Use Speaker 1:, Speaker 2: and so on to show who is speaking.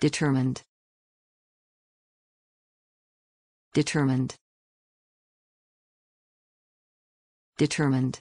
Speaker 1: Determined. Determined. Determined.